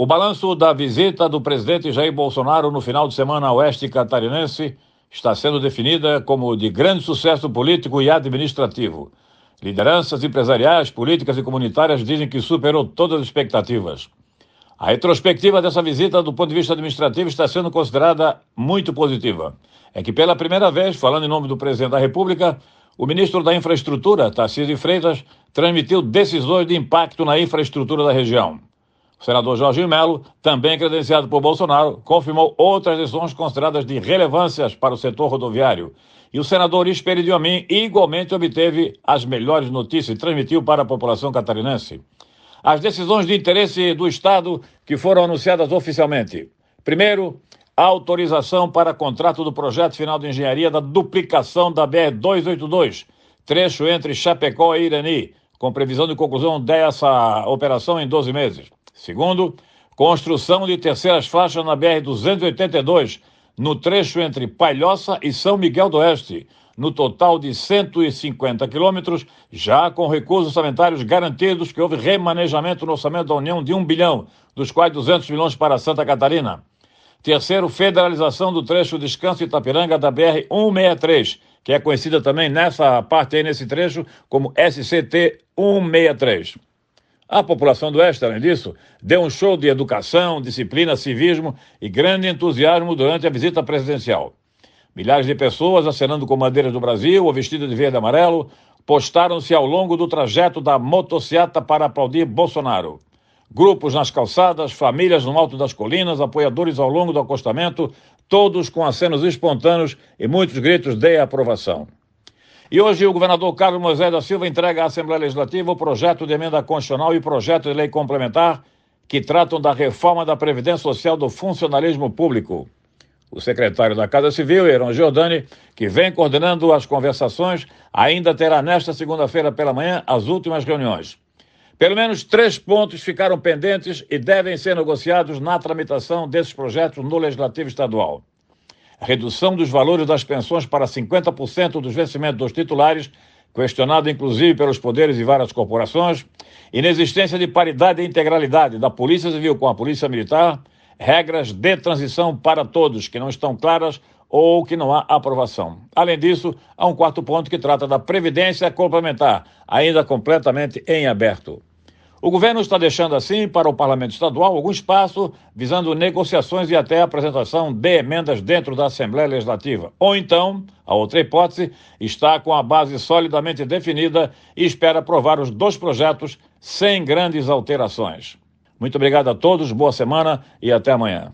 O balanço da visita do presidente Jair Bolsonaro no final de semana a oeste catarinense está sendo definida como de grande sucesso político e administrativo. Lideranças empresariais, políticas e comunitárias dizem que superou todas as expectativas. A retrospectiva dessa visita, do ponto de vista administrativo, está sendo considerada muito positiva. É que, pela primeira vez, falando em nome do presidente da República, o ministro da Infraestrutura, Tarcísio Freitas, transmitiu decisões de impacto na infraestrutura da região. O senador Jorginho Melo, também credenciado por Bolsonaro, confirmou outras decisões consideradas de relevância para o setor rodoviário. E o senador Esperi Amin igualmente obteve as melhores notícias e transmitiu para a população catarinense. As decisões de interesse do Estado que foram anunciadas oficialmente. Primeiro, a autorização para contrato do projeto final de engenharia da duplicação da BR-282, trecho entre Chapecó e Irani, com previsão de conclusão dessa operação em 12 meses. Segundo, construção de terceiras faixas na BR-282, no trecho entre Palhoça e São Miguel do Oeste, no total de 150 quilômetros, já com recursos orçamentários garantidos, que houve remanejamento no orçamento da União de 1 bilhão, dos quais 200 milhões para Santa Catarina. Terceiro, federalização do trecho Descanso Itapiranga da BR-163, que é conhecida também nessa parte aí, nesse trecho, como SCT 163. A população do Oeste, além disso, deu um show de educação, disciplina, civismo e grande entusiasmo durante a visita presidencial. Milhares de pessoas acenando com bandeiras do Brasil ou vestidas de verde e amarelo postaram-se ao longo do trajeto da motocicleta para aplaudir Bolsonaro. Grupos nas calçadas, famílias no alto das colinas, apoiadores ao longo do acostamento, todos com acenos espontâneos e muitos gritos de aprovação. E hoje o governador Carlos Moisés da Silva entrega à Assembleia Legislativa o projeto de emenda constitucional e projeto de lei complementar que tratam da reforma da Previdência Social do funcionalismo público. O secretário da Casa Civil, Heron Giordani, que vem coordenando as conversações, ainda terá nesta segunda-feira pela manhã as últimas reuniões. Pelo menos três pontos ficaram pendentes e devem ser negociados na tramitação desses projetos no Legislativo Estadual redução dos valores das pensões para 50% dos vencimentos dos titulares, questionado inclusive pelos poderes e várias corporações, inexistência de paridade e integralidade da Polícia Civil com a Polícia Militar, regras de transição para todos que não estão claras ou que não há aprovação. Além disso, há um quarto ponto que trata da previdência complementar, ainda completamente em aberto. O governo está deixando assim para o parlamento estadual algum espaço visando negociações e até a apresentação de emendas dentro da Assembleia Legislativa. Ou então, a outra hipótese, está com a base solidamente definida e espera aprovar os dois projetos sem grandes alterações. Muito obrigado a todos, boa semana e até amanhã.